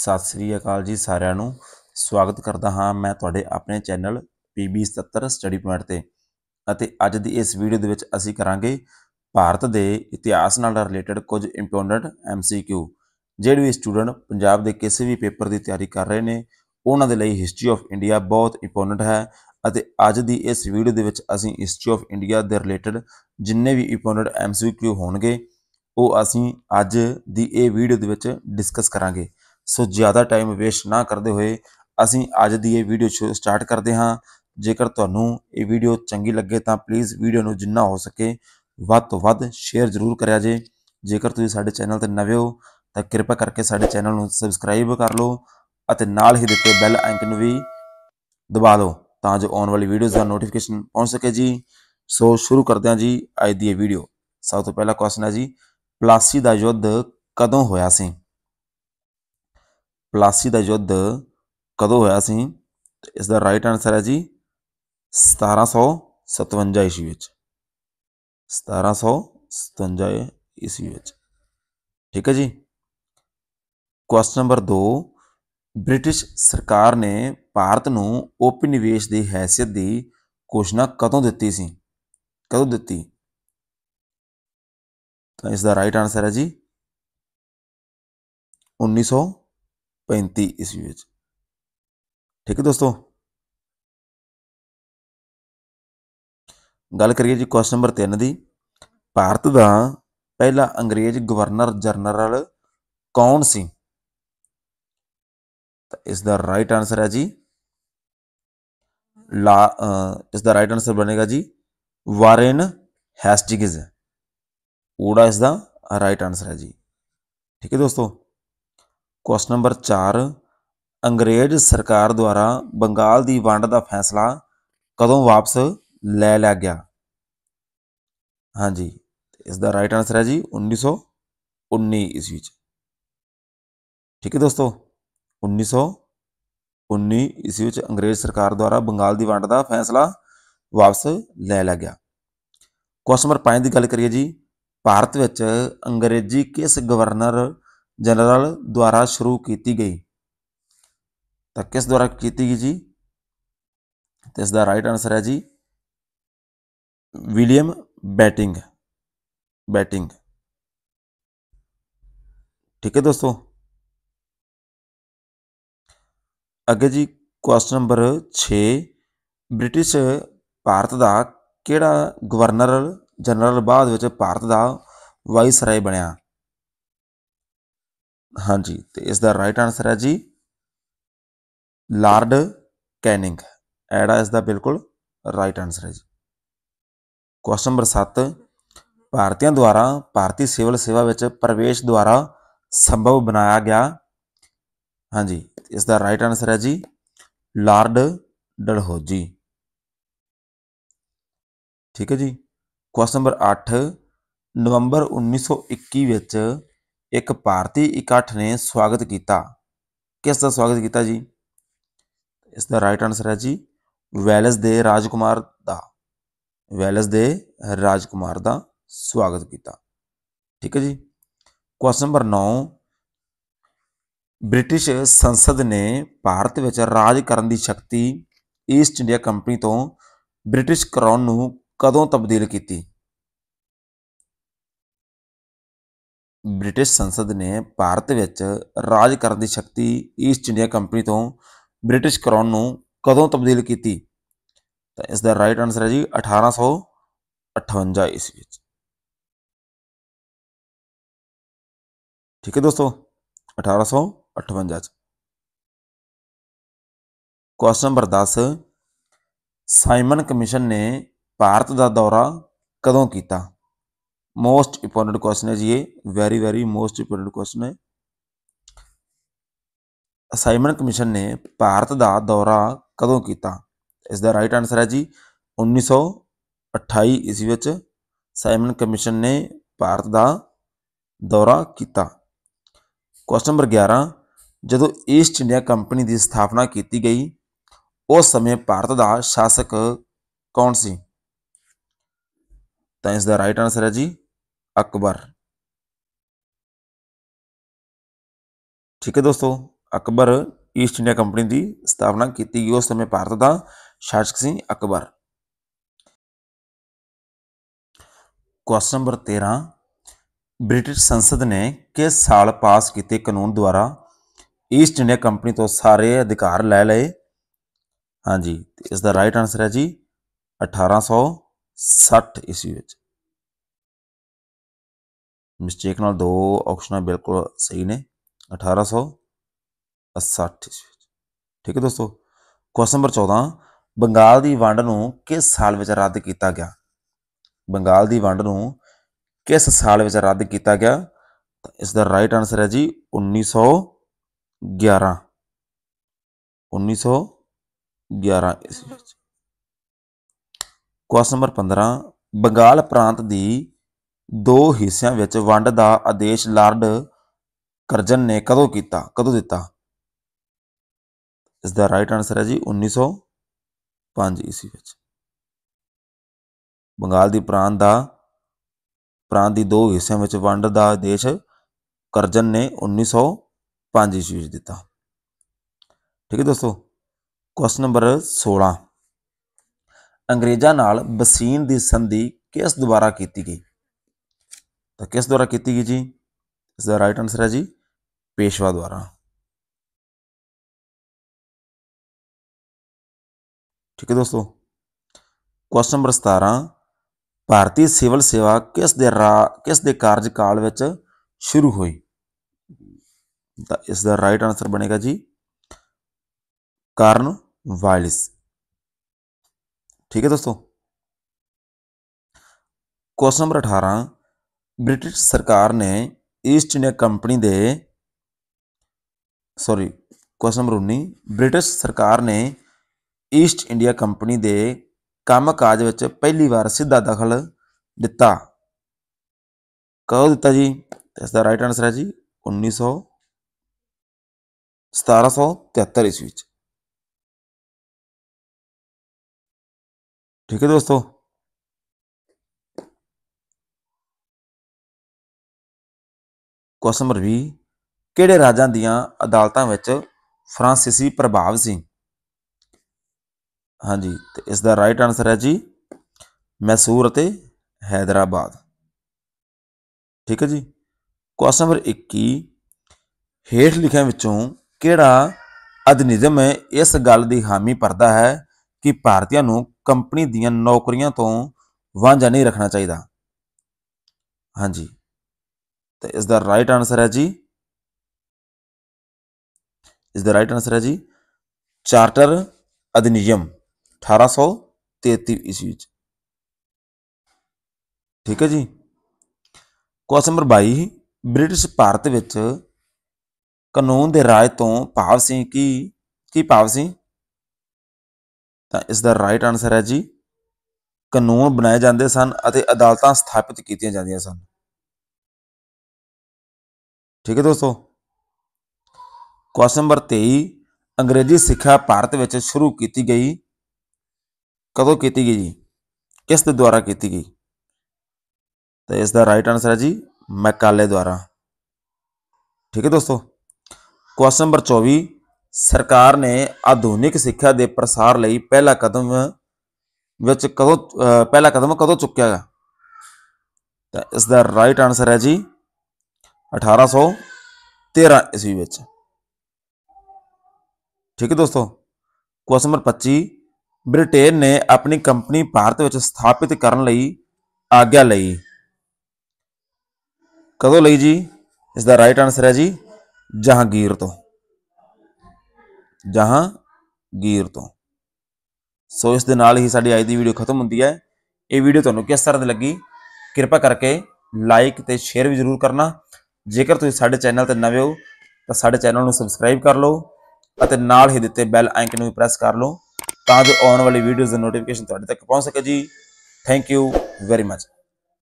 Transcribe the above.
ਸਤਿ ਸ੍ਰੀ ਅਕਾਲ ਜੀ ਸਾਰਿਆਂ ਨੂੰ ਸਵਾਗਤ ਕਰਦਾ ਹਾਂ ਮੈਂ ਤੁਹਾਡੇ ਆਪਣੇ ਚੈਨਲ PB77 ਸਟੱਡੀ ਪੁਆਇੰਟ ਤੇ ਅਤੇ ਅੱਜ ਦੀ ਇਸ ਵੀਡੀਓ ਦੇ ਵਿੱਚ ਅਸੀਂ ਕਰਾਂਗੇ ਭਾਰਤ ਦੇ ਇਤਿਹਾਸ ਨਾਲ ਰਿਲੇਟਡ ਕੁਝ ਇੰਪੋਰਟੈਂਟ MCQ ਜਿਹੜੇ ਵੀ ਸਟੂਡੈਂਟ ਪੰਜਾਬ ਦੇ ਕਿਸੇ ਵੀ ਪੇਪਰ ਦੀ ਤਿਆਰੀ ਕਰ ਰਹੇ ਨੇ ਉਹਨਾਂ ਦੇ ਲਈ ਹਿਸਟਰੀ ਆਫ ਇੰਡੀਆ ਬਹੁਤ ਇੰਪੋਰਟੈਂਟ ਹੈ ਅਤੇ ਅੱਜ ਦੀ ਇਸ ਵੀਡੀਓ ਦੇ ਵਿੱਚ ਅਸੀਂ ਹਿਸਟਰੀ ਆਫ ਇੰਡੀਆ ਦੇ ਰਿਲੇਟਡ ਜਿੰਨੇ ਵੀ ਇੰਪੋਰਟੈਂਟ MCQ ਹੋਣਗੇ ਉਹ ਅਸੀਂ ਅੱਜ ਦੀ ਇਹ ਵੀਡੀਓ ਦੇ ਵਿੱਚ ਡਿਸਕਸ ਕਰਾਂਗੇ ਸੋ ਜ਼ਿਆਦਾ ਟਾਈਮ ਵੇਸਟ ਨਾ ਕਰਦੇ ਹੋਏ ਅਸੀਂ ਅੱਜ ਦੀ ਇਹ ਵੀਡੀਓ ਸਟਾਰਟ ਕਰਦੇ ਹਾਂ ਜੇਕਰ ਤੁਹਾਨੂੰ ਇਹ ਵੀਡੀਓ ਚੰਗੀ ਲੱਗੇ ਤਾਂ ਪਲੀਜ਼ ਵੀਡੀਓ ਨੂੰ ਜਿੰਨਾ ਹੋ ਸਕੇ ਵੱਧ ਤੋਂ ਵੱਧ ਸ਼ੇਅਰ ਜ਼ਰੂਰ ਕਰਿਆ ਜੇ ਜੇਕਰ ਤੁਸੀਂ ਸਾਡੇ ਚੈਨਲ ਤੇ ਨਵੇਂ ਹੋ ਤਾਂ ਕਿਰਪਾ ਕਰਕੇ ਸਾਡੇ ਚੈਨਲ ਨੂੰ ਸਬਸਕ੍ਰਾਈਬ ਕਰ ਲਓ ਅਤੇ ਨਾਲ ਹੀ ਦਿੱਤੇ ਬੈਲ ਆਈਕਨ ਨੂੰ ਵੀ ਦਬਾ ਲਓ ਤਾਂ ਜੋ ਆਉਣ ਵਾਲੀ ਵੀਡੀਓਜ਼ ਦਾ ਨੋਟੀਫਿਕੇਸ਼ਨ ਪਹੁੰਚ ਸਕੇ ਜੀ ਸੋ ਸ਼ੁਰੂ ਕਰਦੇ ਹਾਂ ਜੀ ਅੱਜ ਦੀ ਇਹ ਵੀਡੀਓ ਸਭ ਤੋਂ ਪਹਿਲਾ ਕੁਐਸਚਨ ਹੈ ਜੀ ਪਲਾਸੀ ਦਾ ਯੁੱਧ ਕਦੋਂ ਹੋਇਆ ਸੀ ਪਲਾਸੀ ਦਾ ਯੁੱਧ ਕਦੋਂ ਹੋਇਆ ਸੀ ਇਸ ਦਾ ਰਾਈਟ ਆਨਸਰ ਹੈ ਜੀ 1757 ਈਸਵੀ ਵਿੱਚ 1757 ਈਸਵੀ ਵਿੱਚ ਠੀਕ ਹੈ ਜੀ ਕੁਐਸਚਨ ਨੰਬਰ 2 ਬ੍ਰਿਟਿਸ਼ ਸਰਕਾਰ ਨੇ ਭਾਰਤ ਨੂੰ ਉਪਨਿਵੇਸ਼ ਦੀ ਹیثیت ਦੀ ਘੋਸ਼ਣਾ ਕਦੋਂ ਦਿੱਤੀ ਸੀ ਕਦੋਂ ਦਿੱਤੀ ਤਾਂ ਇਸ ਦਾ ਰਾਈਟ ਆਨਸਰ ਹੈ ਜੀ 1900 35 ਈਸਵੀ ਵਿੱਚ ਠੀਕ ਹੈ ਦੋਸਤੋ ਗੱਲ ਕਰੀਏ ਜੀ ਕੁਐਸਚਨ ਨੰਬਰ 3 ਦੀ ਭਾਰਤ ਦਾ ਪਹਿਲਾ ਅੰਗਰੇਜ਼ ਗਵਰਨਰ ਜਨਰਲ ਕੌਣ ਸੀ ਤਾਂ ਇਸ ਦਾ ਰਾਈਟ ਆਨਸਰ ਹੈ ਜੀ ਲਾ ਇਸ ਦਾ ਰਾਈਟ ਆਨਸਰ ਬਣੇਗਾ ਜੀ ਵਾਰਨ ਹੈਸਟਿੰਗਸ ਉਹੜਾ ਇਸ ਦਾ ਰਾਈਟ ਆਨਸਰ ਹੈ ਜੀ ਠੀਕ ਹੈ ਦੋਸਤੋ ਕੁਐਸਚਨ ਨੰਬਰ 4 ਅੰਗਰੇਜ਼ ਸਰਕਾਰ ਦੁਆਰਾ ਬੰਗਾਲ ਦੀ ਵੰਡ ਦਾ ਫੈਸਲਾ ਕਦੋਂ ਵਾਪਸ ਲੈ ਲਿਆ ਗਿਆ ਹਾਂਜੀ ਇਸ ਦਾ ਰਾਈਟ ਆਨਸਰ ਹੈ ਜੀ 1919 ਈਸਵੀ ਵਿੱਚ ਠੀਕ ਹੈ ਦੋਸਤੋ 1919 ਈਸਵੀ ਵਿੱਚ ਅੰਗਰੇਜ਼ ਸਰਕਾਰ ਦੁਆਰਾ ਬੰਗਾਲ ਦੀ ਵੰਡ ਦਾ ਫੈਸਲਾ ਵਾਪਸ ਲੈ ਲਿਆ ਗਿਆ ਕੁਐਸਚਨ ਨੰਬਰ 5 ਦੀ ਗੱਲ ਕਰੀਏ ਜੀ ਭਾਰਤ ਵਿੱਚ ਅੰਗਰੇਜ਼ੀ ਕਿਸ ਗਵਰਨਰ जनरल द्वारा शुरू की गई तो किस द्वारा की गई जी तो इसका राइट आंसर है जी विलियम बैटिंग बैटिंग ठीक है दोस्तों अगे जी क्वेश्चन नंबर छे ब्रिटिश भारत का ਕਿਹੜਾ ਗਵਰਨਰ ਜਨਰਲ ਬਾਅਦ ਵਿੱਚ ਭਾਰਤ ਦਾ बनया ਹਾਂਜੀ ਤੇ ਇਸ ਦਾ ਰਾਈਟ ਆਨਸਰ ਹੈ ਜੀ ਲਾਰਡ ਕੈਨਿੰਗ ਐੜਾ ਇਸ ਦਾ ਬਿਲਕੁਲ ਰਾਈਟ ਆਨਸਰ ਹੈ ਜੀ ਕੁਐਸਚਨ ਨੰਬਰ 7 ਭਾਰਤੀਆਂ ਦੁਆਰਾ ਭਾਰਤੀ ਸਿਵਲ ਸੇਵਾ ਵਿੱਚ ਪ੍ਰਵੇਸ਼ ਦੁਆਰਾ ਸੰਭਵ ਬਣਾਇਆ ਗਿਆ ਹਾਂਜੀ ਇਸ ਦਾ ਰਾਈਟ ਆਨਸਰ ਹੈ ਜੀ ਲਾਰਡ ਡਲਹੋਜੀ ਠੀਕ ਹੈ ਜੀ ਕੁਐਸਚਨ ਨੰਬਰ 8 ਨਵੰਬਰ 1921 ਵਿੱਚ ਇੱਕ ਭਾਰਤੀ ਇਕੱਠ ਨੇ ਸਵਾਗਤ ਕੀਤਾ ਕਿਸ ਦਾ ਸਵਾਗਤ ਕੀਤਾ ਜੀ ਇਸ ਦਾ ਰਾਈਟ ਆਨਸਰ ਹੈ ਜੀ ਵੈਲਸ ਦੇ ਰਾਜਕੁਮਾਰ ਦਾ ਵੈਲਸ ਦੇ ਰਾਜਕੁਮਾਰ ਦਾ ਸਵਾਗਤ ਕੀਤਾ ਠੀਕ ਹੈ ਜੀ ਕੁਐਸਚਨ ਨੰਬਰ 9 ਬ੍ਰਿਟਿਸ਼ ਸੰਸਦ ਨੇ ਭਾਰਤ ਵਿੱਚ ਰਾਜ ਕਰਨ ਦੀ ਸ਼ਕਤੀ ਈਸਟ ਇੰਡੀਆ ਕੰਪਨੀ ਤੋਂ ਬ੍ਰਿਟਿਸ਼ ਕਰਾਊਨ ਨੂੰ ਕਦੋਂ ਤਬਦੀਲ ਕੀਤੀ ਬ੍ਰਿਟਿਸ਼ ਸੰਸਦ ਨੇ ਭਾਰਤ ਵਿੱਚ ਰਾਜ ਕਰਨ ਦੀ ਸ਼ਕਤੀ ਈਸਟ ਇੰਡੀਆ ਕੰਪਨੀ ਤੋਂ ਬ੍ਰਿਟਿਸ਼ ਕਰਾਉਣ ਨੂੰ ਕਦੋਂ ਤਬਦੀਲ ਕੀਤੀ ਤਾਂ ਇਸ ਦਾ ਰਾਈਟ ਆਨਸਰ ਹੈ ਜੀ 1858 ਈਸਵੀ ਵਿੱਚ ਠੀਕ ਹੈ ਦੋਸਤੋ 1858 ਚ ਕੁਐਸਚਨ ਨੰਬਰ 10 ਸਾਈਮਨ ਕਮਿਸ਼ਨ ਨੇ ਭਾਰਤ ਦਾ ਦੌਰਾ ਕਦੋਂ ਕੀਤਾ मोस्ट इंपॉर्टेंट क्वेश्चन है जी ये very very most important question है साइमन कमीशन ने भारत का दौरा कदों किया इसका राइट आंसर है जी उन्नीस सौ अठाई ईस्वी में साइमन कमीशन ने भारत का दौरा किया क्वेश्चन नंबर ग्यारह जो ईस्ट इंडिया कंपनी की स्थापना की गई उस समय भारत का शासक कौन सी तो इसका राइट आंसर है जी ਅਕਬਰ ਠੀਕ ਹੈ ਦੋਸਤੋ ਅਕਬਰ ਈਸਟ ਇੰਡੀਆ ਕੰਪਨੀ ਦੀ ਸਥਾਪਨਾ ਕੀਤੀ ਗਈ ਉਸ ਸਮੇਂ ਭਾਰਤ ਦਾ ਸ਼ਾਸਕ ਸੀ ਅਕਬਰ ਕੁਐਸਚਨ ਨੰਬਰ 13 ਬ੍ਰਿਟਿਸ਼ ਸੰਸਦ ਨੇ ਕਿਸ ਸਾਲ ਪਾਸ ਕੀਤੇ ਕਾਨੂੰਨ ਦੁਆਰਾ ਈਸਟ ਇੰਡੀਆ ਕੰਪਨੀ ਤੋਂ ਸਾਰੇ ਅਧਿਕਾਰ ਲੈ ਲਏ ਹਾਂਜੀ ਇਸ ਦਾ ਰਾਈਟ ਆਨਸਰ ਹੈ ਜੀ 1860 ਈਸਵੀ ਵਿੱਚ ਮਿਸਟੇਕ ਨਾਲ ਦੋ ਆਪਸ਼ਨਾਂ ਬਿਲਕੁਲ ਸਹੀ ਨੇ 1860 ਠੀਕ ਹੈ ਦੋਸਤੋ ਕੁਐਸਚਨ ਨੰਬਰ 14 ਬੰਗਾਲ ਦੀ ਵੰਡ ਨੂੰ ਕਿਸ ਸਾਲ ਵਿੱਚ ਰੱਦ ਕੀਤਾ ਗਿਆ ਬੰਗਾਲ ਦੀ ਵੰਡ ਨੂੰ ਕਿਸ ਸਾਲ ਵਿੱਚ ਰੱਦ ਕੀਤਾ ਗਿਆ ਤਾਂ ਇਸ ਦਾ ਰਾਈਟ ਆਨਸਰ ਹੈ ਜੀ 1911 1911 ਇਸ ਵਿੱਚ ਕੁਐਸਚਨ ਨੰਬਰ 15 ਬੰਗਾਲ ਪ੍ਰਾਂਤ ਦੀ ਦੋ ਹਿੱਸਿਆਂ ਵਿੱਚ ਵੰਡ ਦਾ ਆਦੇਸ਼ ਲਾਰਡ ਕਰਜਨ ਨੇ ਕਦੋਂ ਕੀਤਾ ਕਦੋਂ ਦਿੱਤਾ ਇਸ ਦਾ ਰਾਈਟ ਆਨਸਰ ਹੈ ਜੀ 1905 ਈਸਵੀ ਵਿੱਚ ਬੰਗਾਲ ਦੀ ਪ੍ਰਾਂਤ ਦਾ ਪ੍ਰਾਂਤ ਦੀ ਦੋ ਹਿੱਸਿਆਂ ਵਿੱਚ ਵੰਡ ਦਾ ਆਦੇਸ਼ ਕਰਜਨ ਨੇ 1905 ਈਸਵੀ ਵਿੱਚ ਦਿੱਤਾ ਠੀਕ ਹੈ ਦੋਸਤੋ ਕੁਐਸਚਨ ਨੰਬਰ 16 ਅੰਗਰੇਜ਼ਾਂ ਨਾਲ ਬਸੀਨ ਦੀ ਸੰਧੀ ਕਿਸ ਦੁਆਰਾ ਕੀਤੀ ਗਈ तो किस द्वारा की गई जी इसका राइट आंसर है जी पेशवा द्वारा ठीक है दोस्तों क्वेश्चन नंबर सतारा भारतीय सिविल सेवा किस दे रा किस दे कार्यकाल शुरू हुई तो इसका राइट आंसर बनेगा जी कारण वायलिस ठीक है दोस्तों क्वेश्चन नंबर अठारह ਬ੍ਰਿਟਿਸ਼ ਸਰਕਾਰ ਨੇ ਈਸਟ ਇੰਡੀਆ ਕੰਪਨੀ ਦੇ ਸੌਰੀ ਕੁਐਸਚਨ ਨੰਬਰ 19 ਬ੍ਰਿਟਿਸ਼ ਸਰਕਾਰ ਨੇ ਈਸਟ ਇੰਡੀਆ ਕੰਪਨੀ ਦੇ ਕੰਮਕਾਜ ਵਿੱਚ ਪਹਿਲੀ ਵਾਰ ਸਿੱਧਾ ਦਖਲ ਦਿੱਤਾ ਕਦੋਂ ਦਿੱਤਾ ਜੀ ਇਸ ਦਾ ਰਾਈਟ ਆਨਸਰ ਹੈ ਜੀ 1900 1773 ਈਸਵੀ ਵਿੱਚ ਠੀਕ ਹੈ ਦੋਸਤੋ ਕੁਐਸਚਨ ਨੰਬਰ ਕਿਹੜੇ ਰਾਜਾਂ ਦੀਆਂ ਅਦਾਲਤਾਂ ਵਿੱਚ ਫਰਾਂਸੀਸੀ ਪ੍ਰਭਾਵ ਸੀ ਹਾਂਜੀ ਤੇ ਇਸ ਦਾ ਰਾਈਟ ਆਨਸਰ ਹੈ ਜੀ ਮੈਸੂਰ ਅਤੇ ਹైదరాబాద్ ਠੀਕ ਹੈ ਜੀ ਕੁਸਮ ਨੰਬਰ 21 ਹੇਠ ਲਿਖਿਆਂ ਵਿੱਚੋਂ ਕਿਹੜਾ ਅਧਿਨਿਯਮ ਇਸ ਗੱਲ ਦੀ ਹਾਮੀ ਭਰਦਾ ਹੈ ਕਿ ਭਾਰਤੀਆਂ ਨੂੰ ਕੰਪਨੀ ਦੀਆਂ ਨੌਕਰੀਆਂ ਤੋਂ ਵਾਂਝਾ ਨਹੀਂ ਰੱਖਣਾ ਚਾਹੀਦਾ ਹਾਂਜੀ ਤੇ ਇਸ ਦਾ ਰਾਈਟ ਆਨਸਰ ਹੈ ਜੀ ਇਸ ਦਾ ਰਾਈਟ ਆਨਸਰ ਹੈ ਜੀ ਚਾਰਟਰ ਅਧਿਨਿਯਮ 1833 ਇਸ ਵਿੱਚ ਠੀਕ ਹੈ ਜੀ ਕੁਐਸਚਨ ਨੰਬਰ 22 ਬ੍ਰਿਟਿਸ਼ ਭਾਰਤ ਵਿੱਚ ਕਾਨੂੰਨ ਦੇ ਰਾਜ ਤੋਂ ਭਾਵ ਸੀ ਕੀ ਕੀ ਭਾਵ ਸੀ ਤਾਂ ਇਸ ਦਾ ਰਾਈਟ ਆਨਸਰ ਹੈ ਜੀ ਕਾਨੂੰਨ ਬਣਾਏ ਜਾਂਦੇ ਸਨ ਅਤੇ ਅਦਾਲਤਾਂ ਸਥਾਪਿਤ ਕੀਤੀਆਂ ਜਾਂਦੀਆਂ ਸਨ ਠੀਕ ਹੈ ਦੋਸਤੋ ਕੁਐਸਚਨ ਨੰਬਰ 23 ਅੰਗਰੇਜ਼ੀ ਸਿੱਖਿਆ ਭਾਰਤ ਵਿੱਚ ਸ਼ੁਰੂ ਕੀਤੀ ਗਈ ਕਦੋਂ ਕੀਤੀ ਗਈ ਜੀ ਕਿਸ ਦੇ ਦੁਆਰਾ ਕੀਤੀ ਗਈ ਤਾਂ ਇਸ ਦਾ ਰਾਈਟ ਆਨਸਰ ਹੈ ਜੀ ਮੈਕਾਲੇ ਦੁਆਰਾ ਠੀਕ ਹੈ ਦੋਸਤੋ ਕੁਐਸਚਨ ਨੰਬਰ 24 ਸਰਕਾਰ ਨੇ ਆਧੁਨਿਕ ਸਿੱਖਿਆ ਦੇ ਪ੍ਰਸਾਰ ਲਈ ਪਹਿਲਾ ਕਦਮ ਵਿੱਚ ਕਦੋਂ ਪਹਿਲਾ ਕਦਮ ਕਦੋਂ ਚੁੱਕਿਆ ਤਾਂ ਇਸ ਦਾ ਰਾਈਟ ਆਨਸਰ ਹੈ ਜੀ 1813 ਈਸਵੀ ਵਿੱਚ ਠੀਕ ਹੈ ਦੋਸਤੋ ਕੁਐਸਚਨ ਨੰਬਰ 25 ਬ੍ਰਿਟੇਨ ਨੇ ਆਪਣੀ ਕੰਪਨੀ ਭਾਰਤ ਵਿੱਚ ਸਥਾਪਿਤ ਕਰਨ ਲਈ ਆਗਿਆ ਲਈ ਕਦੋਂ ਲਈ ਜੀ ਇਸ ਦਾ ਰਾਈਟ ਆਨਸਰ ਹੈ ਜੀ ਜਹਾਂਗੀਰ ਤੋਂ ਜਹਾਂਗੀਰ ਤੋਂ ਸੋ ਇਸ ਦੇ ਨਾਲ ਹੀ ਸਾਡੀ ਅੱਜ ਦੀ ਵੀਡੀਓ ਖਤਮ ਹੁੰਦੀ ਹੈ ਇਹ ਵੀਡੀਓ ਤੁਹਾਨੂੰ ਕਿਸ ਤਰ੍ਹਾਂ ਦੀ ਲੱਗੀ ਕਿਰਪਾ ਕਰਕੇ ਲਾਈਕ ਤੇ ਸ਼ੇਅਰ ਵੀ ਜ਼ਰੂਰ ਕਰਨਾ ਜੇਕਰ ਤੁਸੀਂ ਸਾਡੇ ਚੈਨਲ ਤੇ ਨਵੇਂ ਹੋ ਤਾਂ ਸਾਡੇ ਚੈਨਲ ਨੂੰ ਸਬਸਕ੍ਰਾਈਬ ਕਰ ਲਓ ਅਤੇ ਨਾਲ ਹੀ ਦਿੱਤੇ ਬੈਲ ਆਈਕਨ ਨੂੰ ਵੀ ਪ੍ਰੈਸ ਕਰ ਲਓ ਤਾਂ ਜੋ ਆਉਣ ਵਾਲੀ ਵੀਡੀਓਜ਼ ਦੀ ਨੋਟੀਫਿਕੇਸ਼ਨ ਤੁਹਾਡੇ ਤੱਕ ਪਹੁੰਚ ਸਕੇ ਜੀ ਥੈਂਕ ਯੂ ਵੈਰੀ ਮਚ